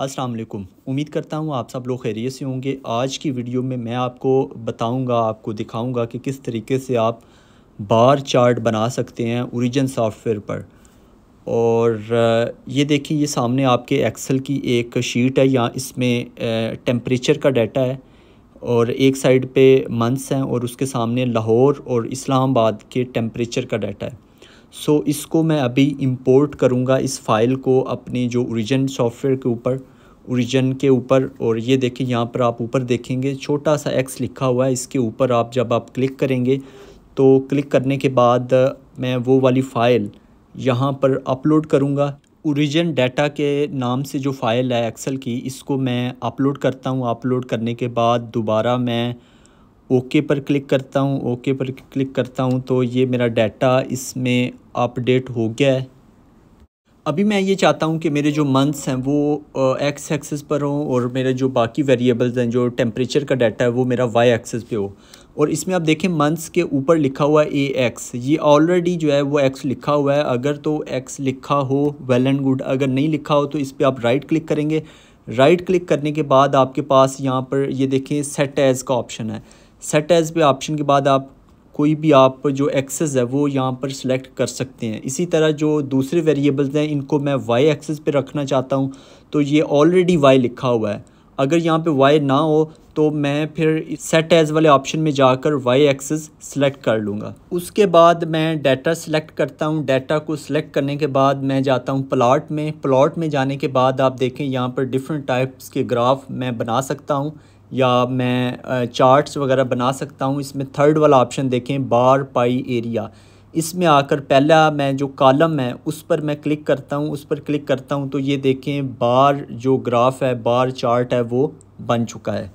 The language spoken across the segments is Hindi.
अस्सलाम वालेकुम उम्मीद करता हूँ आप सब लोग खैरियत से होंगे आज की वीडियो में मैं आपको बताऊँगा आपको दिखाऊँगा कि किस तरीके से आप बार चार्ट बना सकते हैं ओरिजिन सॉफ्टवेयर पर और ये देखिए ये सामने आपके एक्सेल की एक शीट है यहाँ इसमें टेम्परेचर का डाटा है और एक साइड पे मंथ्स हैं और उसके सामने लाहौर और इस्लामाबाद के टेम्परेचर का डाटा है सो so, इसको मैं अभी इंपोर्ट करूँगा इस फाइल को अपने जो ओरिजिन सॉफ्टवेयर के ऊपर ओरिजिन के ऊपर और ये देखिए यहाँ पर आप ऊपर देखेंगे छोटा सा एक्स लिखा हुआ है इसके ऊपर आप जब आप क्लिक करेंगे तो क्लिक करने के बाद मैं वो वाली फ़ाइल यहाँ पर अपलोड करूँगा ओरिजिन डाटा के नाम से जो फ़ाइल है एक्सेल की इसको मैं अपलोड करता हूँ अपलोड करने के बाद दोबारा मैं ओके पर क्लिक करता हूँ ओके पर क्लिक करता हूँ तो ये मेरा डाटा इसमें अपडेट हो गया है अभी मैं ये चाहता हूँ कि मेरे जो मंथ्स हैं वो एक्स एक्सेस पर हों और मेरे जो बाकी वेरिएबल्स हैं जो टेम्परेचर का डाटा है वो मेरा वाई एक्सेस पे हो और इसमें आप देखें मंथ्स के ऊपर लिखा हुआ ए एक्स ये ऑलरेडी जो है वो एक्स लिखा हुआ है अगर तो एक्स लिखा हो वेल एंड गुड अगर नहीं लिखा हो तो इस पर आप राइट क्लिक करेंगे राइट क्लिक करने के बाद आपके पास यहाँ पर ये देखें सेट एज़ का ऑप्शन है सेट एज़ पे ऑप्शन के बाद आप कोई भी आप जो एक्सेस है वो यहाँ पर सिलेक्ट कर सकते हैं इसी तरह जो दूसरे वेरिएबल्स हैं इनको मैं वाई एक्सेस पे रखना चाहता हूँ तो ये ऑलरेडी वाई लिखा हुआ है अगर यहाँ पे वाई ना हो तो मैं फिर सेट एज़ वाले ऑप्शन में जाकर वाई एक्सेस सिलेक्ट कर लूँगा उसके बाद मैं डाटा सिलेक्ट करता हूँ डाटा को सिलेक्ट करने के बाद मैं जाता हूँ प्लाट में प्लाट में जाने के बाद आप देखें यहाँ पर डिफरेंट टाइप्स के ग्राफ मैं बना सकता हूँ या मैं चार्ट्स वगैरह बना सकता हूँ इसमें थर्ड वाला ऑप्शन देखें बार पाई एरिया इसमें आकर पहला मैं जो कॉलम है उस पर मैं क्लिक करता हूँ उस पर क्लिक करता हूँ तो ये देखें बार जो ग्राफ है बार चार्ट है वो बन चुका है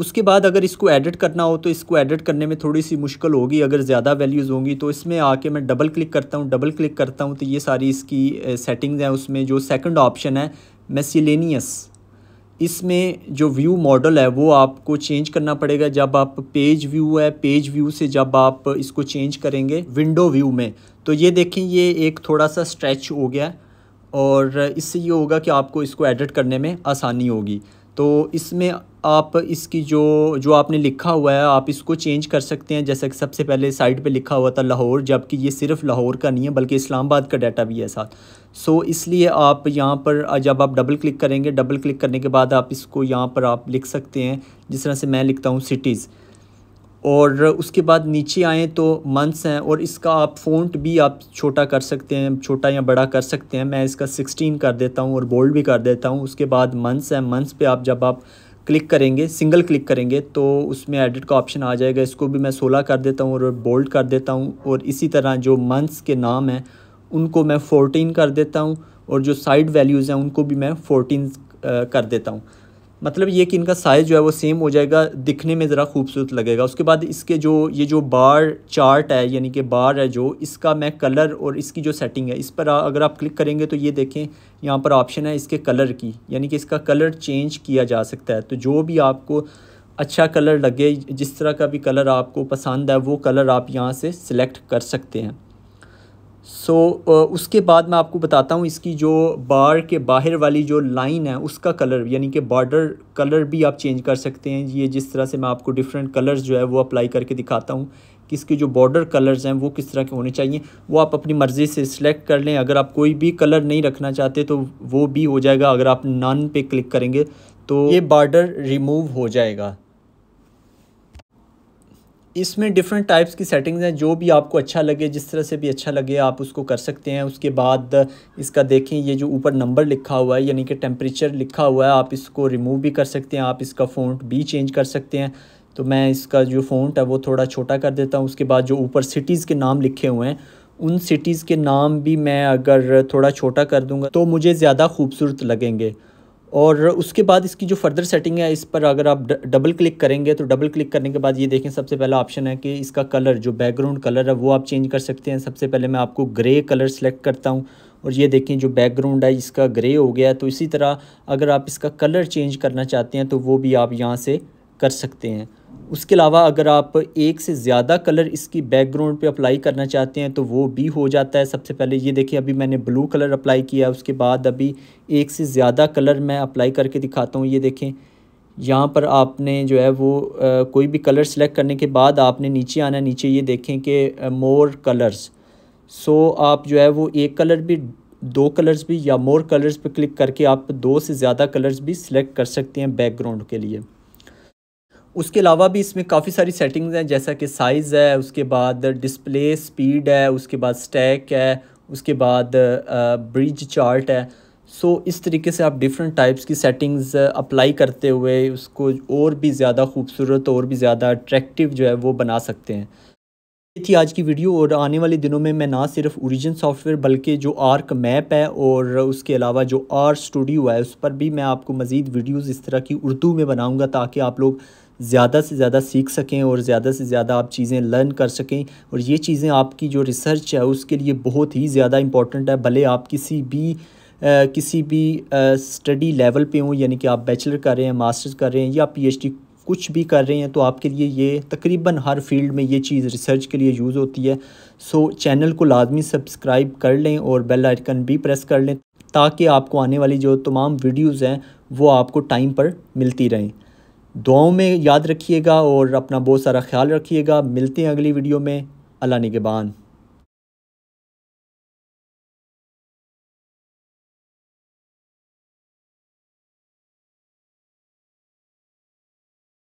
उसके बाद अगर इसको एडिट करना हो तो इसको एडिट करने में थोड़ी सी मुश्किल होगी अगर ज़्यादा वैल्यूज़ होंगी तो इसमें आके मैं डबल क्लिक करता हूँ डबल क्लिक करता हूँ तो ये सारी इसकी सेटिंग्स हैं उसमें जो सेकंड ऑप्शन है मेसिलेनियस इसमें जो व्यू मॉडल है वो आपको चेंज करना पड़ेगा जब आप पेज व्यू है पेज व्यू से जब आप इसको चेंज करेंगे विंडो व्यू में तो ये देखें ये एक थोड़ा सा स्ट्रेच हो गया और इससे ये होगा कि आपको इसको एडिट करने में आसानी होगी तो इसमें आप इसकी जो जो आपने लिखा हुआ है आप इसको चेंज कर सकते हैं जैसा कि सबसे पहले साइट पे लिखा हुआ था लाहौर जबकि ये सिर्फ लाहौर का नहीं है बल्कि इस्लामाबाद का डाटा भी है साथ सो so, इसलिए आप यहाँ पर जब आप डबल क्लिक करेंगे डबल क्लिक करने के बाद आप इसको यहाँ पर आप लिख सकते हैं जिस तरह से मैं लिखता हूँ सिटीज़ और उसके बाद नीचे आएँ तो मंथ्स हैं और इसका आप फ़ॉन्ट भी आप छोटा कर सकते हैं छोटा या बड़ा कर सकते हैं मैं इसका 16 कर देता हूँ और बोल्ड भी कर देता हूँ उसके बाद मंथ्स हैं मंथ्स पे आप जब आप क्लिक करेंगे सिंगल क्लिक करेंगे तो उसमें एडिट का ऑप्शन आ जाएगा इसको भी मैं सोलह कर देता हूँ और बोल्ड कर देता हूँ और इसी तरह जो मंथ्स के नाम हैं उनको मैं 14 कर देता हूँ और जो साइड वैल्यूज़ हैं उनको भी मैं फोटीन कर देता हूँ मतलब ये कि इनका साइज़ जो है वो सेम हो जाएगा दिखने में ज़रा खूबसूरत लगेगा उसके बाद इसके जो ये जो बार चार्ट है यानी कि बार है जो इसका मैं कलर और इसकी जो सेटिंग है इस पर अगर आप क्लिक करेंगे तो ये देखें यहाँ पर ऑप्शन है इसके कलर की यानी कि इसका कलर चेंज किया जा सकता है तो जो भी आपको अच्छा कलर लगे जिस तरह का भी कलर आपको पसंद है वो कलर आप यहाँ से सिलेक्ट कर सकते हैं सो so, उसके बाद मैं आपको बताता हूँ इसकी जो बार के बाहर वाली जो लाइन है उसका कलर यानी कि बॉर्डर कलर भी आप चेंज कर सकते हैं ये जिस तरह से मैं आपको डिफरेंट कलर्स जो है वो अप्लाई करके दिखाता हूँ कि इसके जो बॉर्डर कलर्स हैं वो किस तरह के होने चाहिए वो आप अपनी मर्ज़ी से सिलेक्ट कर लें अगर आप कोई भी कलर नहीं रखना चाहते तो वो भी हो जाएगा अगर आप नन पे क्लिक करेंगे तो ये बॉर्डर रिमूव हो जाएगा इसमें डिफरेंट टाइप्स की सेटिंग्स हैं जो भी आपको अच्छा लगे जिस तरह से भी अच्छा लगे आप उसको कर सकते हैं उसके बाद इसका देखें ये जो ऊपर नंबर लिखा हुआ है यानी कि टेम्परेचर लिखा हुआ है आप इसको रिमूव भी कर सकते हैं आप इसका फ़ोन भी चेंज कर सकते हैं तो मैं इसका जो फ़ॉन्ट है वो थोड़ा छोटा कर देता हूँ उसके बाद जो ऊपर सिटीज़ के नाम लिखे हुए हैं उन सिटीज़ के नाम भी मैं अगर थोड़ा छोटा कर दूँगा तो मुझे ज़्यादा खूबसूरत लगेंगे और उसके बाद इसकी जो फर्दर सेटिंग है इस पर अगर आप डबल क्लिक करेंगे तो डबल क्लिक करने के बाद ये देखें सबसे पहला ऑप्शन है कि इसका कलर जो बैकग्राउंड कलर है वो आप चेंज कर सकते हैं सबसे पहले मैं आपको ग्रे कलर सेलेक्ट करता हूँ और ये देखें जो बैकग्राउंड है इसका ग्रे हो गया तो इसी तरह अगर आप इसका कलर चेंज करना चाहते हैं तो वो भी आप यहाँ से कर सकते हैं उसके अलावा अगर आप एक से ज़्यादा कलर इसकी बैकग्राउंड पे अप्लाई करना चाहते हैं तो वो भी हो जाता है सबसे पहले ये देखिए अभी मैंने ब्लू कलर अप्लाई किया उसके बाद अभी एक से ज़्यादा कलर मैं अप्लाई करके दिखाता हूँ ये देखें यहाँ पर आपने जो है वो आ, कोई भी कलर सेलेक्ट करने के बाद आपने नीचे आना नीचे ये देखें कि मोर कलर्स सो आप जो है वो एक कलर भी दो कलर्स भी या मोर कलर्स पर क्लिक करके आप दो से ज़्यादा कलर्स भी सिलेक्ट कर सकते हैं बैकग्राउंड के लिए उसके अलावा भी इसमें काफ़ी सारी सेटिंग्स हैं जैसा कि साइज़ है उसके बाद डिस्प्ले स्पीड है उसके बाद स्टैक है उसके बाद ब्रिज चार्ट है सो so, इस तरीके से आप डिफरेंट टाइप्स की सेटिंग्स अप्लाई करते हुए उसको और भी ज़्यादा खूबसूरत और भी ज़्यादा अट्रैक्टिव जो है वो बना सकते हैं ये थी आज की वीडियो और आने वाले दिनों में मैं ना सिर्फ ओरिजिन सॉफ्टवेयर बल्कि जो आर्क मैप है और उसके अलावा जो आर स्टूडियो है उस पर भी मैं आपको मज़ीद वीडियोस इस तरह की उर्दू में बनाऊंगा ताकि आप लोग ज़्यादा से ज़्यादा सीख सकें और ज़्यादा से ज़्यादा आप चीज़ें लर्न कर सकें और ये चीज़ें आपकी जो रिसर्च है उसके लिए बहुत ही ज़्यादा इंपॉर्टेंट है भले आप किसी भी आ, किसी भी स्टडी लेवल पे हों यानी कि आप बैचलर कर रहे हैं मास्टर्स कर रहे हैं या पीएचडी कुछ भी कर रहे हैं तो आपके लिए ये तकरीबन हर फील्ड में ये चीज़ रिसर्च के लिए यूज़ होती है सो चैनल को लाजमी सब्सक्राइब कर लें और बेल आइकन भी प्रेस कर लें ताकि आपको आने वाली जो तमाम वीडियोज़ हैं वो आपको टाइम पर मिलती रहें दुआओं में याद रखिएगा और अपना बहुत सारा ख्याल रखिएगा मिलते हैं अगली वीडियो में अल्लाह निगेबान